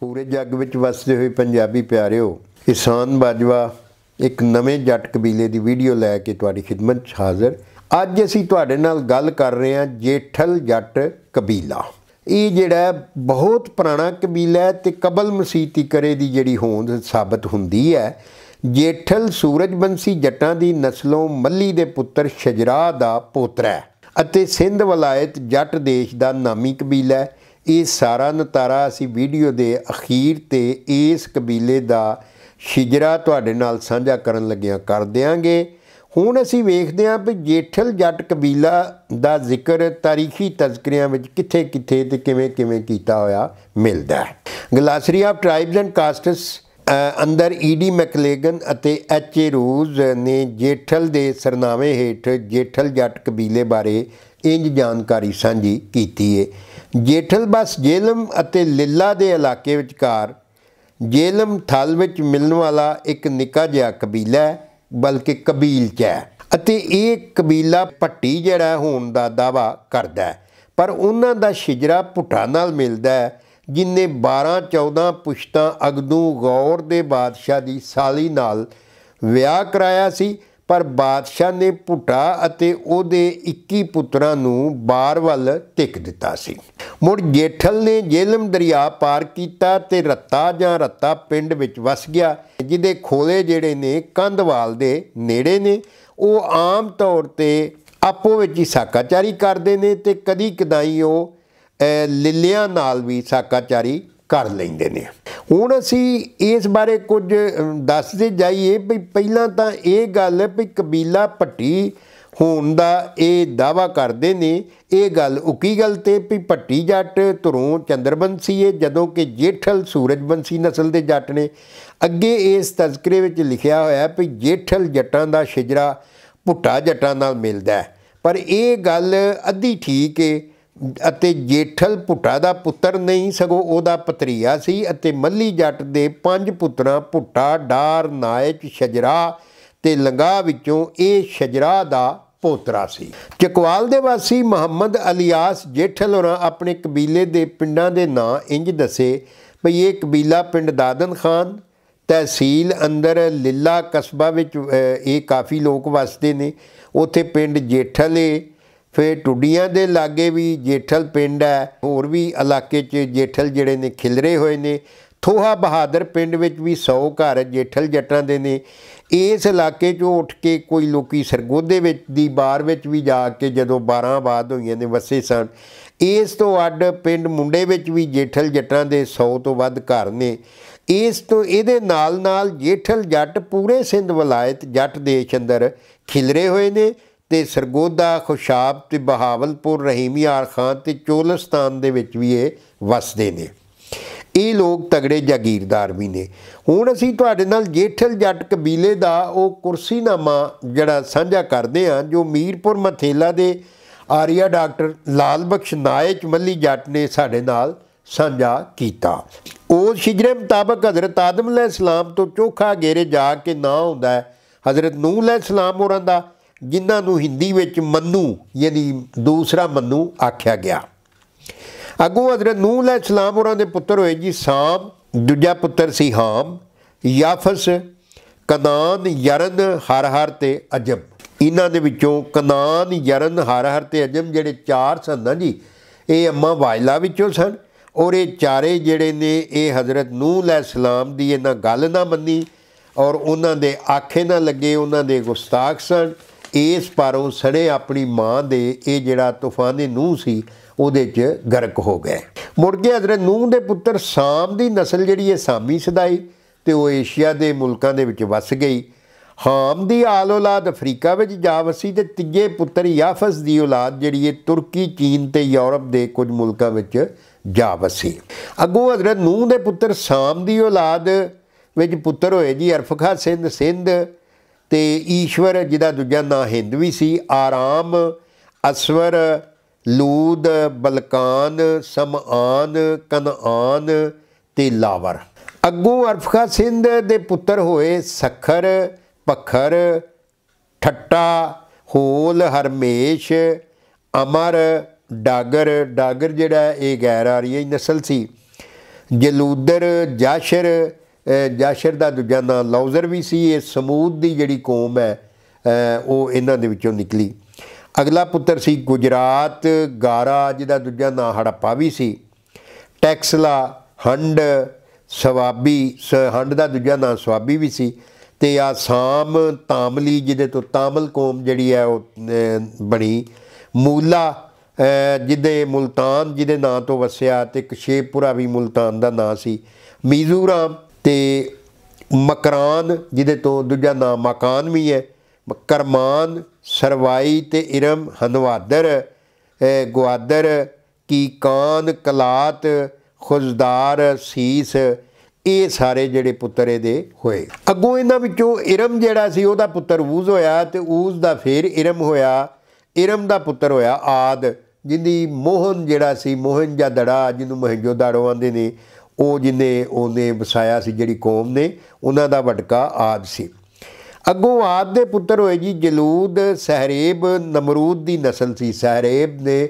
ਪੂਰੇ ਜੱਗ ਵਿੱਚ ਵਸਦੇ ਹੋਏ ਪੰਜਾਬੀ ਪਿਆਰਿਓ ਕਿਸਾਨ ਬਾਜਵਾ ਇੱਕ ਨਵੇਂ ਜੱਟ ਕਬੀਲੇ ਦੀ ਵੀਡੀਓ ਲੈ ਕੇ ਤੁਹਾਡੀ ਖਿਦਮਤ 'ਚ ਹਾਜ਼ਰ ਅੱਜ ਅਸੀਂ ਤੁਹਾਡੇ ਨਾਲ ਗੱਲ ਕਰ ਰਹੇ ਹਾਂ ਜੇਠਲ ਜੱਟ ਕਬੀਲਾ ਇਹ ਜਿਹੜਾ ਬਹੁਤ ਪੁਰਾਣਾ ਕਬੀਲਾ ਹੈ ਤੇ ਕਬਲ ਮਸੀਤੀ ਕਰੇ ਦੀ ਜਿਹੜੀ ਹੋਂਦ ਸਾਬਤ ਹੁੰਦੀ ਹੈ ਜੇਠਲ ਸੂਰਜਬੰਸੀ ਜੱਟਾਂ ਦੀ ਨਸਲੋਂ ਮੱਲੀ ਦੇ ਪੁੱਤਰ ਸ਼ਜਰਾ ਦਾ ਪੋਤਰਾ ਹੈ ਅਤੇ ਸਿੰਧ ਵਲਾਇਤ ਜੱਟ ਦੇਸ਼ ਦਾ ਨਾਮੀ ਕਬੀਲਾ ਹੈ ਇਹ ਸਾਰਾ ਨਤਾਰਾ ਅਸੀਂ ਵੀਡੀਓ ਦੇ ਅਖੀਰ ਤੇ ਇਸ ਕਬੀਲੇ ਦਾ ਸ਼ਿਜਰਾ ਤੁਹਾਡੇ ਨਾਲ ਸਾਂਝਾ ਕਰਨ ਲੱਗਿਆਂ ਕਰ ਦਿਆਂਗੇ ਹੁਣ ਅਸੀਂ ਵੇਖਦੇ ਹਾਂ ਕਿ ਜੇਠਲ ਜੱਟ ਕਬੀਲਾ ਦਾ ਜ਼ਿਕਰ ਤਾਰੀਖੀ ਤਜ਼ਕਰਿਆਂ ਵਿੱਚ ਕਿੱਥੇ-ਕਿੱਥੇ ਤੇ ਕਿਵੇਂ-ਕਿਵੇਂ ਕੀਤਾ ਹੋਇਆ ਮਿਲਦਾ ਹੈ glossary of tribes and castes ਅੰਦਰ ਈਡੀ ਮੈਕਲੇਗਨ ਅਤੇ ਐਚ ਏ ਰੂਜ਼ ਨੇ ਜੇਠਲ ਦੇ ਸਰਨਾਵੇਂ ਹੇਠ ਜੇਠਲ ਜੱਟ ਕਬੀਲੇ ਬਾਰੇ ਇੰਜ ਜਾਣਕਾਰੀ ਸਾਂਝੀ ਕੀਤੀ ਹੈ ਜੇਠਲਬਸ ਜੇਲਮ ਅਤੇ ਲਿੱਲਾ ਦੇ ਇਲਾਕੇ ਵਿਚਕਾਰ ਜੇਲਮ ਥਲ ਵਿੱਚ ਮਿਲਣ ਵਾਲਾ ਇੱਕ ਨਿੱਕਾ ਜਿਹਾ ਕਬੀਲਾ ਹੈ ਬਲਕਿ ਚ ਹੈ ਅਤੇ ਇਹ ਕਬੀਲਾ ਪੱਟੀ ਜਿਹੜਾ ਹੋਣ ਦਾ ਦਾਵਾ ਕਰਦਾ ਹੈ ਪਰ ਉਹਨਾਂ ਦਾ ਸ਼ਿਜਰਾ ਪੁੱਟਾ ਨਾਲ ਮਿਲਦਾ ਹੈ 12 14 ਪੁਸ਼ਤਾਂ ਅਗਦੂ ਗੌਰ ਦੇ ਬਾਦਸ਼ਾਹ ਦੀ ਸਾਲੀ ਨਾਲ ਵਿਆਹ ਕਰਾਇਆ ਸੀ ਪਰ ਬਾਦਸ਼ਾਹ ਨੇ ਪੁੱਟਾ ਅਤੇ ਉਹਦੇ 21 ਪੁੱਤਰਾਂ ਨੂੰ ਬਾਹਰ ਵੱਲ ਟਿਕ ਦਿੱਤਾ ਸੀ ਮੁੜ ਜੇਠਲ ਨੇ ਜੇਲਮ ਦਰਿਆ ਪਾਰ ਕੀਤਾ ਤੇ ਰੱਤਾ ਜਾਂ ਰੱਤਾ ਪਿੰਡ ਵਿੱਚ ਵਸ ਗਿਆ ਜਿਹਦੇ ਖੋਲੇ ਜਿਹੜੇ ਨੇ ਕੰਧਵਾਲ ਦੇ ਨੇੜੇ ਨੇ ਉਹ ਆਮ ਤੌਰ ਤੇ ਆਪੋ ਵਿੱਚ ਹੀ ਸਾਕਾਚਾਰੀ ਕਰਦੇ ਨੇ ਤੇ ਕਦੀ ਕਦਾਈ ਉਹ ਲਿੱਲਿਆਂ ਨਾਲ ਵੀ ਸਾਕਾਚਾਰੀ ਕਰ ਲੈਂਦੇ ਨੇ ਹੁਣ ਅਸੀਂ ਇਸ ਬਾਰੇ ਕੁਝ ਦੱਸਦੇ ਜਾਈਏ ਵੀ ਪਹਿਲਾਂ ਤਾਂ ਇਹ ਗੱਲ ਹੈ ਵੀ ਕਬੀਲਾ ਪੱਟੀ ਹੋਣ ਦਾ ਇਹ ਦਾਵਾ ਕਰਦੇ ਨੇ ਇਹ ਗੱਲ ਉਕੀ ਗੱਲ ਤੇ ਵੀ ਪੱਟੀ ਜੱਟ ਤਰੋਂ ਚੰਦਰਬੰਸੀ ਏ ਜਦੋਂ ਕਿ ਜੇਠਲ ਸੂਰਜਬੰਸੀ ਨਸਲ ਦੇ ਜੱਟ ਨੇ ਅੱਗੇ ਇਸ ਤਜ਼ਕਰੇ ਵਿੱਚ ਲਿਖਿਆ ਹੋਇਆ ਹੈ ਵੀ ਜੇਠਲ ਜੱਟਾਂ ਦਾ ਸ਼ਿਜਰਾ ਭੁੱਟਾ ਜੱਟਾਂ ਨਾਲ ਮਿਲਦਾ ਪਰ ਇਹ ਗੱਲ ਅੱਧੀ ਠੀਕ ਹੈ ਅਤੇ ਜੇਠਲ ਭੁੱਟਾ ਦਾ ਪੁੱਤਰ ਨਹੀਂ ਸਗੋ ਉਹਦਾ ਪਤਰੀਆ ਸੀ ਅਤੇ ਮੱਲੀ ਜੱਟ ਦੇ ਪੰਜ ਪੁੱਤਰਾਂ ਭੁੱਟਾ ਡਾਰ ਨਾਇਚ ਸ਼ਜਰਾ ਤੇ ਲੰਗਾ ਵਿੱਚੋਂ ਇਹ ਸ਼ਜਰਾ ਦਾ ਪੋਤਰਾ ਸੀ ਚਕਵਾਲ ਦੇ ਵਾਸੀ ਮੁਹੰਮਦ ਅਲਿਆਸ ਜੇਠਲ ਹੋਰਾਂ ਆਪਣੇ ਕਬੀਲੇ ਦੇ ਪਿੰਡਾਂ ਦੇ ਨਾਂ ਇੰਜ ਦੱਸੇ ਭਈ ਇਹ ਕਬੀਲਾ ਪਿੰਡ ਦਾਦਨ ਖਾਨ ਤਹਿਸੀਲ ਅੰਦਰ ਲਿੱਲਾ ਕਸਬਾ ਵਿੱਚ ਇਹ ਕਾਫੀ ਲੋਕ ਵਸਦੇ ਨੇ ਉੱਥੇ ਪਿੰਡ ਜੇਠਲੇ ਫੇ ਟੁੱਡੀਆਂ ਦੇ ਲਾਗੇ ਵੀ ਜੇਠਲ ਪਿੰਡ ਹੈ ਹੋਰ ਵੀ ਇਲਾਕੇ 'ਚ ਜੇਠਲ ਜਿਹੜੇ ਨੇ ਖਿਲਰੇ ਹੋਏ ਨੇ ਥੋਹਾ ਬਹਾਦਰ ਪਿੰਡ ਵਿੱਚ ਵੀ 100 ਘਰ ਜੇਠਲ ਜੱਟਾਂ ਦੇ ਨੇ ਇਸ ਇਲਾਕੇ 'ਚੋਂ ਉੱਠ ਕੇ ਕੋਈ ਲੋਕੀ ਸਰਗੋਦੇ ਵਿੱਚ ਦੀ ਬਾਰ ਵਿੱਚ ਵੀ ਜਾ ਕੇ ਜਦੋਂ 12 ਬਾਦ ਹੋਈਆਂ ਨੇ ਵਸੇ ਸਨ ਇਸ ਤੋਂ ਅੱਡ ਪਿੰਡ ਮੁੰਡੇ ਵਿੱਚ ਵੀ ਜੇਠਲ ਜੱਟਾਂ ਦੇ 100 ਤੋਂ ਵੱਧ ਘਰ ਨੇ ਇਸ ਤੋਂ ਇਹਦੇ ਨਾਲ ਨਾਲ ਜੇਠਲ ਜੱਟ ਪੂਰੇ ਸਿੰਧ ਵਿਲਾਇਤ ਜੱਟ ਦੇਸ਼ ਅੰਦਰ ਖਿਲਰੇ ਹੋਏ ਨੇ ਤੇ ਸਰਗੋਦਾ ਖੁਸ਼ਾਬ ਤੇ ਬਹਾਵਲਪੁਰ ਰਹੀਮੀਆਰ ਖਾਨ ਤੇ ਚੋਲਸਤਾਨ ਦੇ ਵਿੱਚ ਵੀ ਇਹ ਵਸਦੇ ਨੇ ਇਹ ਲੋਕ ਤਗੜੇ ਜਾਗੀਰਦਾਰ ਵੀ ਨੇ ਹੁਣ ਅਸੀਂ ਤੁਹਾਡੇ ਨਾਲ ਜੇਠਲ ਜੱਟ ਕਬੀਲੇ ਦਾ ਉਹ ਕੁਰਸੀਨਾਮਾ ਜਿਹੜਾ ਸਾਂਝਾ ਕਰਦੇ ਹਾਂ ਜੋ ਮੀਰਪੁਰ ਮਥੇਲਾ ਦੇ ਆਰੀਆ ਡਾਕਟਰ ਲਾਲ ਬਖਸ਼ ਨਾਇਕ ਮੱਲੀ ਜੱਟ ਨੇ ਸਾਡੇ ਨਾਲ ਸਾਂਝਾ ਕੀਤਾ ਉਹ ਸ਼ਿਜਰੇ ਮੁਤਾਬਕ ਹਜ਼ਰਤ ਆਦਮ ਅਲੈਹਿਸਲਾਮ ਤੋਂ ਚੋਖਾ ਗੇਰੇ ਜਾ ਕੇ ਨਾ ਹੁੰਦਾ ਹੈ ਹਜ਼ਰਤ ਨੂਹ ਅਲੈਹਿਸਲਾਮ ਹੋਰਾਂ ਦਾ ਜਿਨ੍ਹਾਂ ਨੂੰ ਹਿੰਦੀ ਵਿੱਚ ਮੰਨੂ ਯਾਨੀ ਦੂਸਰਾ ਮੰਨੂ ਆਖਿਆ ਗਿਆ ਅਗੋ ਹਜ਼ਰਤ ਨੂਹ ਲੈ ਸਲਾਮ ਹੋਰਾਂ ਦੇ ਪੁੱਤਰ ਹੋਏ ਜੀ ਸਾਮ ਦੂਜਾ ਪੁੱਤਰ ਸੀ ਹਾਮ ਯਾਫਸ ਕਨਾਨ ਯਰਨ ਹਰ ਹਰ ਤੇ ਅਜਮ ਇਹਨਾਂ ਦੇ ਵਿੱਚੋਂ ਕਨਾਨ ਯਰਨ ਹਰ ਹਰ ਤੇ ਅਜਮ ਜਿਹੜੇ ਚਾਰ ਸਨ ਨਾ ਜੀ ਇਹ ਅੰਮਾ ਵਾਇਲਾ ਵਿੱਚੋਂ ਸਨ ਔਰ ਇਹ ਚਾਰੇ ਜਿਹੜੇ ਨੇ ਇਹ ਹਜ਼ਰਤ ਨੂਹ ਲੈ ਸਲਾਮ ਦੀ ਇਹਨਾਂ ਗੱਲ ਨਾ ਮੰਨੀ ਔਰ ਉਹਨਾਂ ਦੇ ਆਖੇ ਨਾ ਲੱਗੇ ਉਹਨਾਂ ਦੇ ਗੁਸਤਾਖ ਸਨ ਇਸ ਪਾਰੋਂ ਸੜੇ ਆਪਣੀ ਮਾਂ ਦੇ ਇਹ ਜਿਹੜਾ ਤੂਫਾਨ ਦੇ ਨੂਹ ਸੀ ਉਹਦੇ 'ਚ ਗਰਕ ਹੋ ਗਏ ਮੁੜ ਕੇ ਹਜ਼ਰਤ ਨੂਹ ਦੇ ਪੁੱਤਰ ਸਾਮ ਦੀ نسل ਜਿਹੜੀ ਹੈ ਸਾਮੀ ਸਦਾਈ ਤੇ ਉਹ ਏਸ਼ੀਆ ਦੇ ਮੁਲਕਾਂ ਦੇ ਵਿੱਚ ਵਸ ਗਈ ਹਾਮ ਦੀ ਆਲ ਔਲਾਦ ਅਫਰੀਕਾ ਵਿੱਚ ਜਾ ਵਸੀ ਤੇ ਤੀਜੇ ਪੁੱਤਰ ਯਾਫਸ ਦੀ ਔਲਾਦ ਜਿਹੜੀ ਹੈ ਤੁਰਕੀ ਚੀਨ ਤੇ ਯੂਰਪ ਦੇ ਕੁਝ ਮੁਲਕਾਂ ਵਿੱਚ ਜਾ ਵਸੀ ਅੱਗੋਂ ਹਜ਼ਰਤ ਨੂਹ ਦੇ ਪੁੱਤਰ ਸਾਮ ਦੀ ਔਲਾਦ ਵਿੱਚ ਪੁੱਤਰ ਹੋਏ ਜੀ ਅਰਫਖਾ ਸਿੰਧ ਸਿੰਧ ਤੇ ਈਸ਼ਵਰ ਜਿਹਦਾ ਦੂਜਾ ਨਾਂ ਹਿੰਦ ਵੀ ਸੀ ਆਰਾਮ ਅਸਵਰ ਲੂਦ ਬਲਕਾਨ ਸਮਾਨ ਕਨਾਨ ਤੇ ਲਾਵਰ ਅੱਗੂ ਅਰਫਖਾ ਸਿੰਧ ਦੇ ਪੁੱਤਰ ਹੋਏ ਸਖਰ ਪਖਰ ਠੱਟਾ ਹੋਲ ਹਰਮੇਸ਼ ਅਮਰ ਡਾਗਰ ਡਾਗਰ ਜਿਹੜਾ ਇਹ ਗੈਰ ਆਰੀਏ ਨਸਲ ਸੀ ਜਲੂਦਰ ਜਾਸ਼ਰ ਜਾਸ਼ਰ ਦਾ ਦੂਜਾ ਨਾਮ ਲਾਉਜ਼ਰ ਵੀ ਸੀ ਇਹ ਸਮੂਦ ਦੀ ਜਿਹੜੀ ਕੌਮ ਹੈ ਉਹ ਇਹਨਾਂ ਦੇ ਵਿੱਚੋਂ ਨਿਕਲੀ ਅਗਲਾ ਪੁੱਤਰ ਸੀ ਗੁਜਰਾਤ ਗਾਰਾ ਜਿਹਦਾ ਦੂਜਾ ਨਾਮ ਹੜੱਪਾ ਵੀ ਸੀ ਟੈਕਸਲਾ ਹੰਡ ਸਵਾਬੀ ਹੰਡ ਦਾ ਦੂਜਾ ਨਾਮ ਸਵਾਬੀ ਵੀ ਸੀ ਤੇ ਆਸਾਮ ਤਾਮਲੀ ਜਿਹਦੇ ਤੋਂ ਤਾਮਲ ਕੌਮ ਜਿਹੜੀ ਹੈ ਉਹ ਬਣੀ ਮੂਲਾ ਜਿਹਦੇ ਮੁਲਤਾਨ ਜਿਹਦੇ ਨਾਂ ਤੋਂ ਵਸਿਆ ਤੇ ਕਸ਼ੇਪੁਰਾ ਵੀ ਮੁਲਤਾਨ ਦਾ ਨਾਂ ਸੀ ਮੀਜ਼ੂਰਾਮ ਤੇ ਮਕਰਾਨ ਜਿਹਦੇ ਤੋਂ ਦੂਜਾ ਨਾਮ ਮਕਾਨ ਵੀ ਹੈ ਕਰਮਾਨ ਸਰਵਾਈ ਤੇ ਇਰਮ ਹਨਵਾਦਰ ਗਵਾਦਰ ਕੀ ਕਾਨ ਕਲਾਤ ਖੁਜ਼ਦਾਰ ਸੀਸ ਇਹ ਸਾਰੇ ਜਿਹੜੇ ਪੁੱਤਰ ਇਹਦੇ ਹੋਏ ਅੱਗੋਂ ਇਹਨਾਂ ਵਿੱਚੋਂ ਇਰਮ ਜਿਹੜਾ ਸੀ ਉਹਦਾ ਪੁੱਤਰ ਊਜ਼ ਹੋਇਆ ਤੇ ਊਜ਼ ਦਾ ਫੇਰ ਇਰਮ ਹੋਇਆ ਇਰਮ ਦਾ ਪੁੱਤਰ ਹੋਇਆ ਆਦ ਜਿੰਦੀ ਮੋਹਨ ਜਿਹੜਾ ਸੀ ਮੋਹਨ ਜਾਂ ਦੜਾ ਜਿਹਨੂੰ ਮਹਿੰਜੋਦਾੜੋ ਆਂਦੇ ਨੇ ਉਹ ਜਿਹਨੇ ਉਹਨੇ ਵਸਾਇਆ ਸੀ ਜਿਹੜੀ ਕੌਮ ਨੇ ਉਹਨਾਂ ਦਾ ਵਟਕਾ ਆਦ ਸੀ ਅੱਗੋਂ ਆਦ ਦੇ ਪੁੱਤਰ ਹੋਏ ਜੀ ਜਲੂਦ ਸਹਰੇਬ ਨਮਰੂਦ ਦੀ ਨਸਲ ਸੀ ਸਹਰੇਬ ਨੇ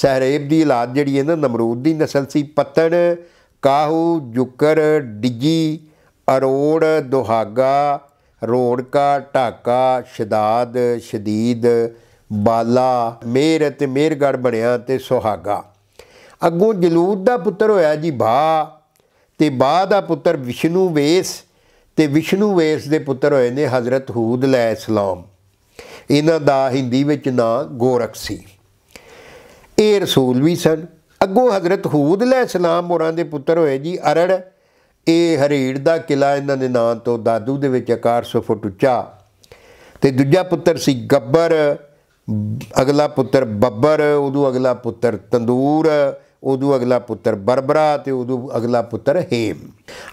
ਸਹਰੇਬ ਦੀ ਔਲਾਦ ਜਿਹੜੀ ਹੈ ਨਾ ਨਮਰੂਦ ਦੀ ਨਸਲ ਸੀ ਪਤਣ ਕਾਹੂ ਜੁਕਰ ਡਿੱਗੀ ਅਰੋੜ ਦੁਹਾਗਾ ਰੋੜਕਾ ਢਾਕਾ ਸ਼ਦਾਦ ਸ਼ਦੀਦ ਬਾਲਾ ਮੇਰ ਤੇ ਮੇਰਗੜ ਬਣਿਆ ਤੇ ਸੁਹਾਗਾ ਅੱਗੋਂ ਜਲੂਦ ਦਾ ਪੁੱਤਰ ਹੋਇਆ ਜੀ ਬਾ ਤੇ ਬਾਅਦ ਦਾ ਪੁੱਤਰ ਵਿਸ਼ਨੂੰ ਵੇਸ ਤੇ ਵਿਸ਼ਨੂੰ ਵੇਸ ਦੇ ਪੁੱਤਰ ਹੋਏ ਨੇ ਹਜ਼ਰਤ ਹੂਦ ਲੈ ਇਸਲਾਮ ਇਹਨਾਂ ਦਾ ਹਿੰਦੀ ਵਿੱਚ ਨਾਂ ਗੋਰਖ ਸੀ ਇਹ ਰਸੂਲ ਵੀ ਸਨ ਅੱਗੋਂ ਹਜ਼ਰਤ ਹੂਦ ਲੈ ਇਸਲਾਮ ਹੋਰਾਂ ਦੇ ਪੁੱਤਰ ਹੋਏ ਜੀ ਅਰੜ ਇਹ ਹਰੀੜ ਦਾ ਕਿਲਾ ਇਹਨਾਂ ਦੇ ਨਾਂ ਤੋਂ ਦਾਦੂ ਦੇ ਵਿੱਚ 100 ਫੁੱਟ ਉੱਚਾ ਤੇ ਦੂਜਾ ਪੁੱਤਰ ਸੀ ਗੱਬਰ ਅਗਲਾ ਪੁੱਤਰ ਬੱਬਰ ਉਦੋਂ ਅਗਲਾ ਪੁੱਤਰ ਤੰਦੂਰ ਉਦੋਂ ਅਗਲਾ ਪੁੱਤਰ ਬਰਬਰਾ ਤੇ ਉਦੋਂ ਅਗਲਾ ਪੁੱਤਰ ਹੇਮ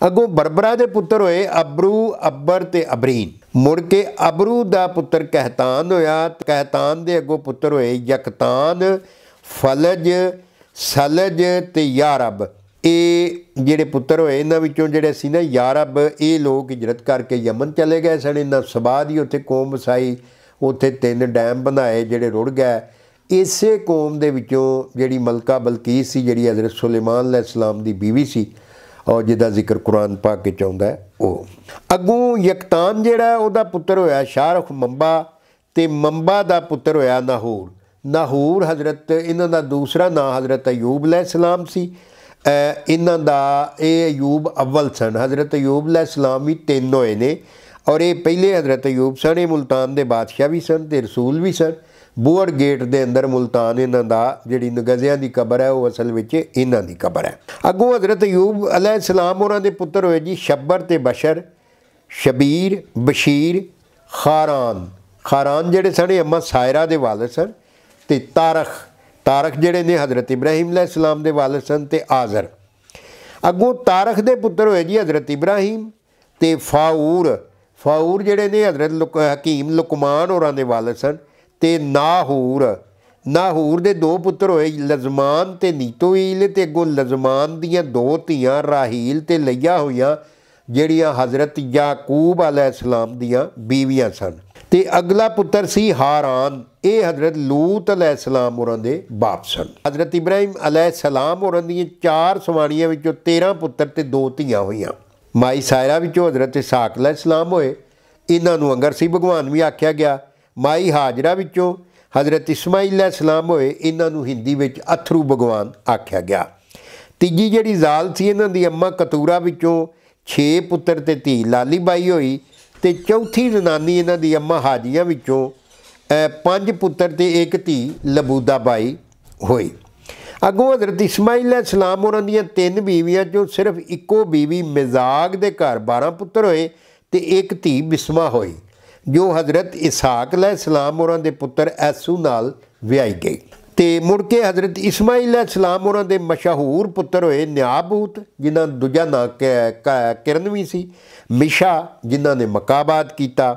ਅੱਗੋਂ ਬਰਬਰਾ ਦੇ ਪੁੱਤਰ ਹੋਏ ਅਬਰੂ ਅਬਰ ਤੇ ਅਬਰੀਨ ਮੁੜ ਕੇ ਅਬਰੂ ਦਾ ਪੁੱਤਰ ਕਹਿਤਾਨ ਹੋਇਆ ਕਹਿਤਾਨ ਦੇ ਅੱਗੋਂ ਪੁੱਤਰ ਹੋਏ ਯਕਤਾਨ ਫਲਜ ਸਲਜ ਤੇ ਯਾਰਬ ਇਹ ਜਿਹੜੇ ਪੁੱਤਰ ਹੋਏ ਇਹਨਾਂ ਵਿੱਚੋਂ ਜਿਹੜੇ ਸੀ ਨਾ ਯਾਰਬ ਇਹ ਲੋਕ ਹਿਜਰਤ ਕਰਕੇ ਯਮਨ ਚਲੇ ਗਏ ਸਨ ਇਹਨਾਂ ਸਬਾਦ ਹੀ ਉੱਥੇ ਕੌਮ ਵਸਾਈ ਉੱਥੇ ਤਿੰਨ ਡੈਮ ਬਣਾਏ ਜਿਹੜੇ ਰੁੜ ਗਏ ਇਸੇ ਕੌਮ ਦੇ ਵਿੱਚੋਂ ਜਿਹੜੀ ਮਲਕਾ ਬਲਕੀਸ ਸੀ ਜਿਹੜੀ ਹਜ਼ਰਤ ਸੁਲੈਮਾਨ ਸਲਾਮ ਦੀ بیوی ਸੀ ਔਰ ਜਿਹਦਾ ਜ਼ਿਕਰ ਕੁਰਾਨ ਪਾਕ ਵਿੱਚ ਆਉਂਦਾ ਹੈ ਉਹ ਅਗੂ ਯਕਤਾਨ ਜਿਹੜਾ ਉਹਦਾ ਪੁੱਤਰ ਹੋਇਆ ਸ਼ਾਰਖ ਮੰਬਾ ਤੇ ਮੰਬਾ ਦਾ ਪੁੱਤਰ ਹੋਇਆ ਨਾਹੂਰ ਨਾਹੂਰ ਹਜ਼ਰਤ ਇਹਨਾਂ ਦਾ ਦੂਸਰਾ ਨਾਂ ਹਜ਼ਰਤ ਅਯੂਬ ਸਲਾਮ ਸੀ ਇਹਨਾਂ ਦਾ ਇਹ ਅਯੂਬ ਅਵਲ ਸਨ ਹਜ਼ਰਤ ਅਯੂਬ ਸਲਾਮ ਵੀ ਤਿੰਨ ਹੋਏ ਨੇ ਔਰ ਇਹ ਪਹਿਲੇ ਹਜ਼ਰਤ ਅਯੂਬ ਸਨ ਇਹ ਮੁਲਤਾਨ ਦੇ ਬਾਦਸ਼ਾਹ ਵੀ ਸਨ ਤੇ ਰਸੂਲ ਵੀ ਸਨ ਬੂਰ ਗੇਟ ਦੇ ਅੰਦਰ ਮਲਤਾਨ ਇਹਨਾਂ ਦਾ ਜਿਹੜੀ ਨਗਜ਼ਿਆਂ ਦੀ ਕਬਰ ਹੈ ਉਹ ਅਸਲ ਵਿੱਚ ਇਹਨਾਂ ਦੀ ਕਬਰ ਹੈ ਅੱਗੋਂ حضرت ਅਯੂਬ ਅਲੈਹਿਸਲਾਮ ਉਹਨਾਂ ਦੇ ਪੁੱਤਰ ਹੋਏ ਜੀ ਸ਼ੱਬਰ ਤੇ ਬਸ਼ਰ ਸ਼ਬੀਰ ਬਸ਼ੀਰ ਖਾਰਾਨ ਖਾਰਾਨ ਜਿਹੜੇ ਸਾਡੇ ਅਮਾ ਸਾਇਰਾ ਦੇ ਵਾਲਿਦ ਸਨ ਤੇ ਤਾਰਖ ਤਾਰਖ ਜਿਹੜੇ ਨੇ حضرت ਇਬਰਾਹੀਮ ਅਲੈਹਿਸਲਾਮ ਦੇ ਵਾਲਿਦ ਸਨ ਤੇ ਆਜ਼ਰ ਅੱਗੋਂ ਤਾਰਖ ਦੇ ਪੁੱਤਰ ਹੋਏ ਜੀ حضرت ਇਬਰਾਹੀਮ ਤੇ ਫਾਉਰ ਫਾਉਰ ਜਿਹੜੇ ਨੇ حضرت ਹਕੀਮ ਲੁਕਮਾਨ ਹੋਰਾਂ ਦੇ ਵਾਲਿਦ ਸਨ ਤੇ ਨਾਹੂਰ ਨਾਹੂਰ ਦੇ ਦੋ ਪੁੱਤਰ ਹੋਏ ਲਜ਼ਮਾਨ ਤੇ ਨੀਤੋਇਲ ਤੇ ਅਗੋ ਲਜ਼ਮਾਨ ਦੀਆਂ ਦੋ ਧੀਆਂ ਰਾਹੀਲ ਤੇ ਲਈਆ ਹੋਈਆਂ ਜਿਹੜੀਆਂ ਹਜ਼ਰਤ ਯਾਕੂਬ ਅਲੈਹਿਸਲਾਮ ਦੀਆਂ ਬੀਵੀਆਂ ਸਨ ਤੇ ਅਗਲਾ ਪੁੱਤਰ ਸੀ ਹਾਰਾਨ ਇਹ ਹਜ਼ਰਤ ਲੂਤ ਅਲੈਹਿਸਲਾਮ ਹੋਰਾਂ ਦੇ ਬਾਪ ਸਨ ਹਜ਼ਰਤ ਇਬਰਾਹੀਮ ਅਲੈਹਿਸਲਾਮ ਹੋਰਾਂ ਦੀਆਂ ਚਾਰ ਸਵਾਣੀਆਂ ਵਿੱਚੋਂ 13 ਪੁੱਤਰ ਤੇ ਦੋ ਧੀਆਂ ਹੋਈਆਂ ਮਾਈ ਸਾਇਰਾ ਵਿੱਚੋਂ ਹਜ਼ਰਤ ਇਸਾਕ ਅਲੈਹਿਸਲਾਮ ਹੋਏ ਇਹਨਾਂ ਨੂੰ ਅੰਗਰ ਸੀ ਭਗਵਾਨ ਵੀ ਆਖਿਆ ਗਿਆ ਮਾਈ ਹਾਜਰਾ ਵਿੱਚੋਂ اسماعیل ਇਸਮਾਈਲ السلام ਹੋਏ ਇਹਨਾਂ ਨੂੰ ਹਿੰਦੀ ਵਿੱਚ ਅਥਰੂ ਭਗਵਾਨ ਆਖਿਆ ਗਿਆ ਤੀਜੀ ਜਿਹੜੀ ਜ਼ਾਲ ਸੀ ਇਹਨਾਂ ਦੀ ਅੰਮਾ ਕਤੂਰਾ ਵਿੱਚੋਂ 6 ਪੁੱਤਰ ਤੇ ਧੀ ਲਾਲੀ ਬਾਈ ਹੋਈ ਤੇ ਚੌਥੀ ਜਨਾਨੀ ਇਹਨਾਂ ਦੀ ਅੰਮਾ ਹਾਜੀਆਂ ਵਿੱਚੋਂ ਪੰਜ ਪੁੱਤਰ ਤੇ ਇੱਕ ਧੀ ਲਬੂਦਾ ਬਾਈ ਹੋਈ ਅਗੋਂ اسماعیل ਇਸਮਾਈਲ السلام ਉਹਨਾਂ ਦੀਆਂ ਤਿੰਨ ਬੀਵੀਆਂ ਚੋਂ ਸਿਰਫ ਇੱਕੋ ਬੀਵੀ ਮਜ਼ਾਕ ਦੇ ਘਰ 12 ਪੁੱਤਰ ਹੋਏ ਤੇ ਇੱਕ ਧੀ ਬਿਸਮਾ ਹੋਈ ਜੋ حضرت ਇਸਹਾਕ ਇਸਾਕ ਸਲਾਮ ਉਹਨਾਂ ਦੇ ਪੁੱਤਰ ਐਸੂ ਨਾਲ ਵਿਆਹੀ ਗਈ ਤੇ ਮੁੜ ਕੇ ਇਸਮਾਇਲ ਇਸਮਾਈਲ ਸਲਾਮ ਉਹਨਾਂ ਦੇ ਮਸ਼ਹੂਰ ਪੁੱਤਰ ਹੋਏ ਨਿਆਬੂਤ ਜਿਨ੍ਹਾਂ ਦੂਜਾ ਨਾਂ ਕਿਰਨਵੀ ਸੀ ਮਿਸ਼ਾ ਜਿਨ੍ਹਾਂ ਨੇ ਮਕਾਬਾਦ ਕੀਤਾ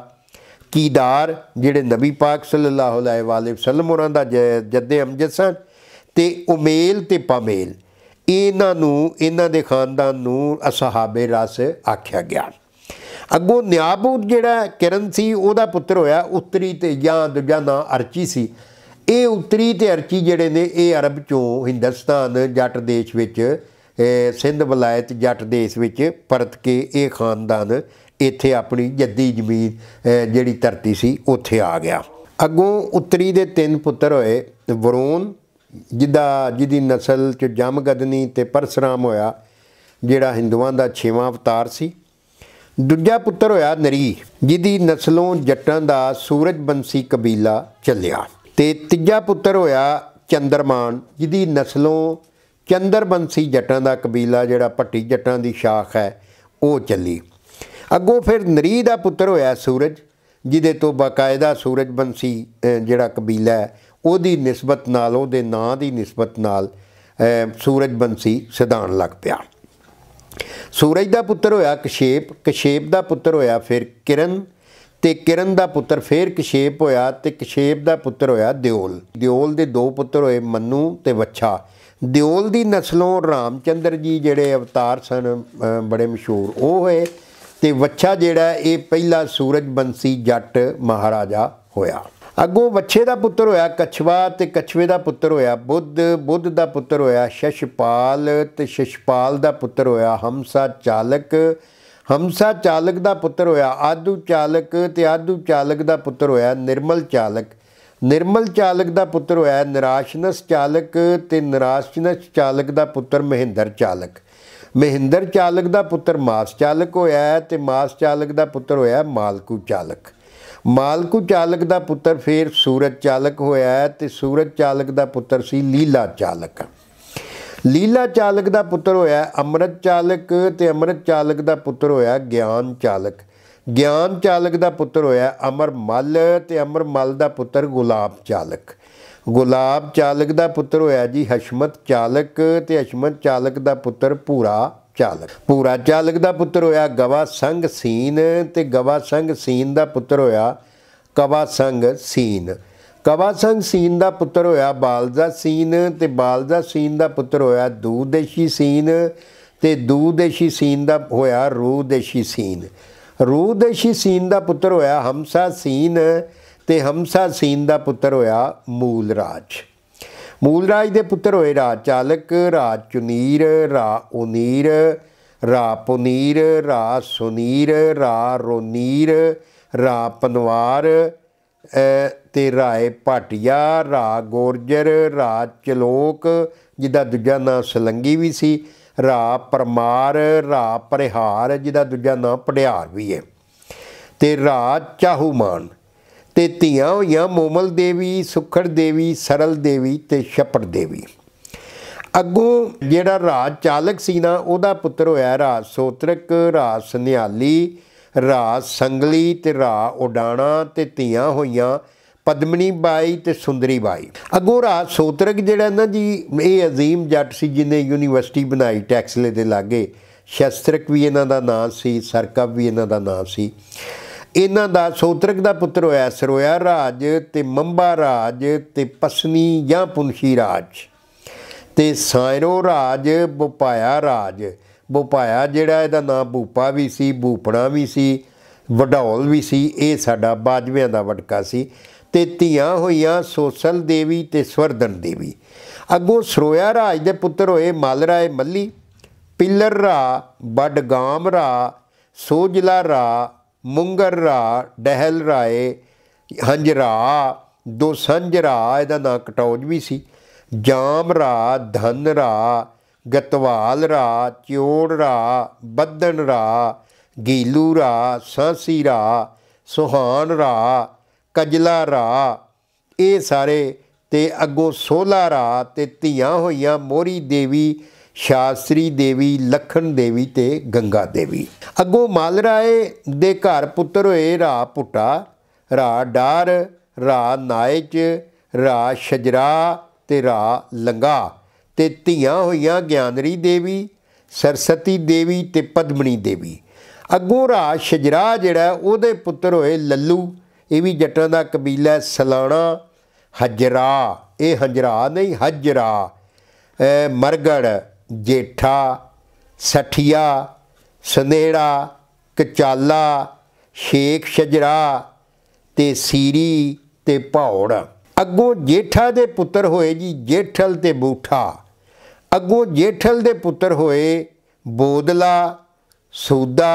ਕੀਦਾਰ ਜਿਹੜੇ ਨਬੀ ਪਾਕ ਸੱਲੱਲਾਹੁ ਅਲੈਹਿ ਵਸੱਲਮ ਉਹਨਾਂ ਦਾ ਜੱਦੇ ਅਮਜਦ ਸਨ ਤੇ ਉਮੇਲ ਤੇ ਪਮੇਲ ਇਹਨਾਂ ਨੂੰ ਇਹਨਾਂ ਦੇ ਖਾਨਦਾਨ ਨੂੰ ਅਸਹਾਬੇ ਰਸ ਆਖਿਆ ਗਿਆ ਅੱਗੋਂ ਨਿਆਬੂਦ ਜਿਹੜਾ ਕਿਰਨ ਸੀ ਉਹਦਾ ਪੁੱਤਰ ਹੋਇਆ ਉਤਰੀ ਤੇ ਜਾਂ ਦੂਜਾ ਨਾਂ ਅਰਚੀ ਸੀ ਇਹ ਉਤਰੀ ਤੇ ਅਰਚੀ ਜਿਹੜੇ ਨੇ ਇਹ ਅਰਬ ਚੋਂ ਹਿੰਦੁਸਤਾਨ ਜੱਟ ਦੇਸ਼ ਵਿੱਚ ਸਿੰਧ ਵਿਲਾਇਤ ਜੱਟ ਦੇਸ਼ ਵਿੱਚ ਪਰਤ ਕੇ ਇਹ ਖਾਨਦਾਨ ਇੱਥੇ ਆਪਣੀ ਜੱਦੀ ਜ਼ਮੀਨ ਜਿਹੜੀ ਧਰਤੀ ਸੀ ਉੱਥੇ ਆ ਗਿਆ ਅੱਗੋਂ ਉਤਰੀ ਦੇ ਤਿੰਨ ਪੁੱਤਰ ਹੋਏ ਵਰੂਨ ਜਿਹਦਾ ਜਿਹਦੀ ਨਸਲ ਚ ਜਮਗਦਨੀ ਤੇ ਪਰਸਰਾਮ ਹੋਇਆ ਜਿਹੜਾ ਹਿੰਦੂਆਂ ਦਾ ਛੇਵਾਂ ਅਵਤਾਰ ਸੀ ਦੂਜਾ ਪੁੱਤਰ ਹੋਇਆ ਨਰੀ ਜਿਹਦੀ ਨਸਲੋਂ ਜੱਟਾਂ ਦਾ ਸੂਰਜ ਬੰਸੀ ਕਬੀਲਾ ਚੱਲਿਆ ਤੇ ਤੀਜਾ ਪੁੱਤਰ ਹੋਇਆ ਚੰਦਰਮਾਨ ਜਿਹਦੀ ਨਸਲੋਂ ਚੰਦਰਬੰਸੀ ਜੱਟਾਂ ਦਾ ਕਬੀਲਾ ਜਿਹੜਾ ਪੱਟੀ ਜੱਟਾਂ ਦੀ ਸ਼ਾਖ ਹੈ ਉਹ ਚੱਲੀ ਅੱਗੋਂ ਫਿਰ ਨਰੀ ਦਾ ਪੁੱਤਰ ਹੋਇਆ ਸੂਰਜ ਜਿਹਦੇ ਤੋਂ ਬਕਾਇਦਾ ਸੂਰਜਬੰਸੀ ਜਿਹੜਾ ਕਬੀਲਾ ਹੈ ਉਹਦੀ ਨਿਸਬਤ ਨਾਲ ਉਹਦੇ ਨਾਂ ਦੀ ਨਿਸਬਤ ਨਾਲ ਸੂਰਜਬੰਸੀ ਸਿਧਾਨ ਲੱਗ ਪਿਆ ਸੂਰਜ ਦਾ ਪੁੱਤਰ ਹੋਇਆ ਕਸ਼ੇਪ ਕਸ਼ੇਪ ਦਾ ਪੁੱਤਰ ਹੋਇਆ ਫਿਰ ਕਿਰਨ ਤੇ ਕਿਰਨ ਦਾ ਪੁੱਤਰ ਫਿਰ ਕਸ਼ੇਪ ਹੋਇਆ ਤੇ ਕਸ਼ੇਪ ਦਾ ਪੁੱਤਰ ਹੋਇਆ ਦਿਓਲ ਦਿਓਲ ਦੇ ਦੋ ਪੁੱਤਰ ਹੋਏ ਮੰਨੂ ਤੇ ਵੱਛਾ ਦਿਓਲ ਦੀ ਨਸਲੋਂ ਰਾਮਚੰਦਰ ਜੀ ਜਿਹੜੇ ਅਵਤਾਰ ਸਨ ਬੜੇ ਮਸ਼ਹੂਰ ਉਹ ਹੋਏ ਤੇ ਵੱਛਾ ਜਿਹੜਾ ਇਹ ਪਹਿਲਾ ਸੂਰਜ ਬੰਸੀ ਜੱਟ ਮਹਾਰਾਜਾ ਹੋਇਆ ਅੱਗੋਂ ਵੱਛੇ ਦਾ ਪੁੱਤਰ ਹੋਇਆ ਕਛਵਾ ਤੇ ਕਛਵੇ ਦਾ ਪੁੱਤਰ ਹੋਇਆ ਬੁੱਧ ਬੁੱਧ ਦਾ ਪੁੱਤਰ ਹੋਇਆ ਸ਼ਸ਼ਪਾਲ ਤੇ ਸ਼ਸ਼ਪਾਲ ਦਾ ਪੁੱਤਰ ਹੋਇਆ ਹਮਸਾ ਚਾਲਕ ਹਮਸਾ ਚਾਲਕ ਦਾ ਪੁੱਤਰ ਹੋਇਆ ਆਦੂ ਚਾਲਕ ਤੇ ਆਦੂ ਚਾਲਕ ਦਾ ਪੁੱਤਰ ਹੋਇਆ ਨਿਰਮਲ ਚਾਲਕ ਨਿਰਮਲ ਚਾਲਕ ਦਾ ਪੁੱਤਰ ਹੋਇਆ ਨਿਰਾਸ਼ਨਸ ਚਾਲਕ ਤੇ ਨਿਰਾਸ਼ਨਸ ਚਾਲਕ ਦਾ ਪੁੱਤਰ ਮਹਿੰਦਰ ਚਾਲਕ ਮਹਿੰਦਰ ਚਾਲਕ ਦਾ ਪੁੱਤਰ ਮਾਸ ਚਾਲਕ ਹੋਇਆ ਤੇ ਮਾਸ ਚਾਲਕ ਦਾ ਪੁੱਤਰ ਹੋਇਆ ਮਾਲਕੂ ਚਾਲਕ ਮਾਲਕੂ ਚਾਲਕ ਦਾ ਪੁੱਤਰ ਫੇਰ ਸੂਰਜ ਚਾਲਕ ਹੋਇਆ ਤੇ ਸੂਰਜ ਚਾਲਕ ਦਾ ਪੁੱਤਰ ਸੀ ਲੀਲਾ ਚਾਲਕ ਲੀਲਾ ਚਾਲਕ ਦਾ ਪੁੱਤਰ ਹੋਇਆ ਅੰਮ੍ਰਿਤ ਚਾਲਕ ਤੇ ਅੰਮ੍ਰਿਤ ਚਾਲਕ ਦਾ ਪੁੱਤਰ ਹੋਇਆ ਗਿਆਨ ਚਾਲਕ ਗਿਆਨ ਚਾਲਕ ਦਾ ਪੁੱਤਰ ਹੋਇਆ ਅਮਰ ਮਲ ਤੇ ਅਮਰ ਮਲ ਦਾ ਪੁੱਤਰ ਗੁਲਾਬ ਚਾਲਕ ਗੁਲਾਬ ਚਾਲਕ ਦਾ ਪੁੱਤਰ ਹੋਇਆ ਜੀ ਹਸ਼ਮਤ ਚਾਲਕ ਤੇ ਹਸ਼ਮਤ ਚਾਲਕ ਦਾ ਪੁੱਤਰ ਪੂਰਾ ਚਾਲਕ ਪੂਰਾ ਚਾਲਕ ਦਾ ਪੁੱਤਰ ਹੋਇਆ ਗਵਾ ਸੰਗ ਸੀਨ ਤੇ ਗਵਾ ਸੰਗ ਸੀਨ ਦਾ ਪੁੱਤਰ ਹੋਇਆ ਕਵਾ ਸੰਗ ਸੀਨ ਕਵਾ ਸੰਗ ਸੀਨ ਦਾ ਪੁੱਤਰ ਹੋਇਆ ਬਾਲਜ਼ਾ ਸੀਨ ਤੇ ਬਾਲਜ਼ਾ ਸੀਨ ਦਾ ਪੁੱਤਰ ਹੋਇਆ ਦੂਦੇਸ਼ੀ ਸੀਨ ਤੇ ਦੂਦੇਸ਼ੀ ਸੀਨ ਦਾ ਹੋਇਆ ਰੂਦੇਸ਼ੀ ਸੀਨ ਰੂਦੇਸ਼ੀ ਸੀਨ ਦਾ ਪੁੱਤਰ ਹੋਇਆ ਹਮਸਾ ਸੀਨ ਤੇ ਹਮਸਾ ਸੀਨ ਦਾ ਪੁੱਤਰ ਹੋਇਆ ਮੂਲ ਰਾਜ ਮੂਲ ਰਾਜ ਦੇ ਪੁੱਤਰ ਹੋਏ ਰਾਜ ਚਾਲਕ ਰਾਜ ਚੁਨੀਰ ਰਾ ਉਨੀਰ ਰਾ ਪੁਨੀਰ ਰਾ ਸੁਨੀਰ ਰਾ ਰੋਨੀਰ ਰਾ ਪਨਵਾਰ ਤੇ ਰਾਏ ਪਾਟਿਆ ਰਾ ਗੋਰਜਰ ਰਾ ਚਲੋਕ ਜਿਹਦਾ ਦੂਜਾ ਨਾਮ ਸਲੰਗੀ ਵੀ ਸੀ ਰਾ ਪਰਮਾਰ ਰਾ ਪਰਿਹਾਰ ਜਿਹਦਾ ਦੂਜਾ ਨਾਮ ਪੜਿਆਰ ਵੀ ਹੈ ਤੇ ਰਾ ਚਾਹੂਮਾਨ ਤੇ ਧੀਆਂ ਹੋਈਆਂ ਮੋਮਲ ਦੇਵੀ ਸੁਖੜ ਦੇਵੀ ਸਰਲ ਦੇਵੀ ਤੇ ਛਪੜ ਦੇਵੀ ਅੱਗੋਂ ਜਿਹੜਾ ਰਾਜ ਚਾਲਕ ਸੀ ਨਾ ਉਹਦਾ ਪੁੱਤਰ ਹੋਇਆ ਰਾਜ ਸੋਤਰਕ ਰਾਜ ਸੁਨਿਆਲੀ ਰਾਜ ਸੰਗਲੀ ਤੇ ਰਾ ਉਡਾਣਾ ਤੇ ਧੀਆਂ ਹੋਈਆਂ ਪਦਮਣੀ ਬਾਈ ਤੇ ਸੁੰਦਰੀ ਬਾਈ ਅੱਗੋਂ ਰਾਜ ਸੋਤਰਕ ਜਿਹੜਾ ਨਾ ਜੀ ਇਹ عظیم ਜੱਟ ਸੀ ਜਿਨੇ ਯੂਨੀਵਰਸਿਟੀ ਬਣਾਈ ਟੈਕਸਲੇ ਦੇ ਲਾਗੇ ਸ਼ਸਤਰਕ ਵੀ ਇਹਨਾਂ ਦਾ ਨਾਮ ਸੀ ਸਰਕਬ ਵੀ ਇਹਨਾਂ ਦਾ ਨਾਮ ਸੀ ਇਹਨਾਂ ਦਾ ਸੋਤਰਕ ਦਾ ਪੁੱਤਰ ਹੋਇਆ ਸਰੋਇਆ ਰਾਜ ਤੇ ਮੰਬਾ ਰਾਜ ਤੇ ਪਸਨੀ ਜਾਂ ਪੁੰਸ਼ੀ ਰਾਜ ਤੇ ਸਾਇਰੋ ਰਾਜ ਬੁਪਾਇਆ ਰਾਜ ਬੁਪਾਇਆ ਜਿਹੜਾ ਇਹਦਾ ਨਾਮ ਭੂਪਾ ਵੀ ਸੀ ਭੂਪਣਾ ਵੀ ਸੀ ਵਡਾਉਲ ਵੀ ਸੀ ਇਹ ਸਾਡਾ ਬਾਜਵਿਆਂ ਦਾ ਵਟਕਾ ਸੀ ਤੇ ਧੀਆਂ ਹੋਈਆਂ ਸੋਸਲ ਦੇਵੀ ਤੇ ਸਵਰਦਨ ਦੇਵੀ ਅੱਗੋਂ ਸਰੋਇਆ ਰਾਜ ਦੇ ਪੁੱਤਰ ਹੋਏ ਮਾਲਰਾਏ ਮੱਲੀ ਪਿੱਲਰ ਰਾ ਬਡਗਾਮ ਰਾ ਸੋਜਲਾ ਰਾ ਮੁੰਗਰਾ ਡਹਿਲ ਰਾਏ ਹੰਜਰਾ ਸੰਜਰਾ ਇਹਦਾ ਨਾਂ ਕਟੌਜ ਵੀ ਸੀ ਜਾਮਰਾ ਧਨਰਾ ਗਤਵਾਲ ਰਾ ਚਿਓੜ ਰਾ ਬੱਦਨ ਰਾ ਗੀਲੂ ਰਾ ਸਾਸੀ ਰਾ ਸੁਹਾਨ ਰਾ ਕਜਲਾ ਰਾ ਇਹ ਸਾਰੇ ਤੇ ਅੱਗੋਂ 16 ਰਾ ਤੇ ਧੀਆਂ ਹੋਈਆਂ ਮੋਰੀ ਦੇਵੀ ਸ਼ਾਸਤਰੀ ਦੇਵੀ ਲਖਣ ਦੇਵੀ ਤੇ ਗੰਗਾ ਦੇਵੀ ਅੱਗੋਂ ਮਾਲਰਾਏ ਦੇ ਘਰ ਪੁੱਤਰ ਹੋਏ ਰਾ ਪੁੱਟਾ ਰਾ ਡਾਰ ਰਾ ਨਾਇਚ ਰਾ ਸ਼ਜਰਾ ਤੇ ਰਾ ਲੰਗਾ ਤੇ ਧੀਆਂ ਹੋਈਆਂ ਗਿਆਨਰੀ ਦੇਵੀ ਸਰਸਤੀ ਦੇਵੀ ਤੇ ਪਦਮਣੀ ਦੇਵੀ ਅੱਗੋਂ ਰਾ ਸ਼ਜਰਾ ਜਿਹੜਾ ਉਹਦੇ ਪੁੱਤਰ ਹੋਏ ਲੱਲੂ ਇਹ ਵੀ ਜੱਟਾਂ ਦਾ ਕਬੀਲਾ ਸਲਾਣਾ ਹਜਰਾ ਇਹ ਹੰਜਰਾ ਨਹੀਂ ਹਜਰਾ ਮਰਗੜ ਜੇਠਾ ਸਠੀਆ ਸੰਦੇੜਾ ਕਚਾਲਾ ਸ਼ੇਖ ਸ਼ਜਰਾ ਤੇ ਸੀਰੀ ਤੇ ਭੌੜ ਅੱਗੋਂ ਜੇਠਾ ਦੇ ਪੁੱਤਰ ਹੋਏ ਜੀ ਜੇਠਲ ਤੇ ਬੂਠਾ ਅੱਗੋਂ ਜੇਠਲ ਦੇ ਪੁੱਤਰ ਹੋਏ ਬੋਦਲਾ ਸੂਦਾ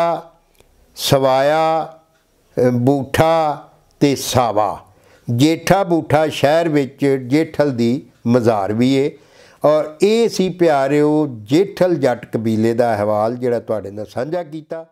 ਸਵਾਇਆ ਬੂਠਾ ਤੇ ਸਾਵਾ ਜੇਠਾ ਬੂਠਾ ਸ਼ਹਿਰ ਵਿੱਚ ਜੇਠਲ ਦੀ ਮਜ਼ਾਰ ਵੀ ਏ ਔਰ ਇਹ ਸੀ ਪਿਆਰਿਓ ਜੇਠਲ ਜੱਟ ਕਬੀਲੇ ਦਾ ਹਵਾਲ ਜਿਹੜਾ ਤੁਹਾਡੇ ਨਾਲ ਸਾਂਝਾ ਕੀਤਾ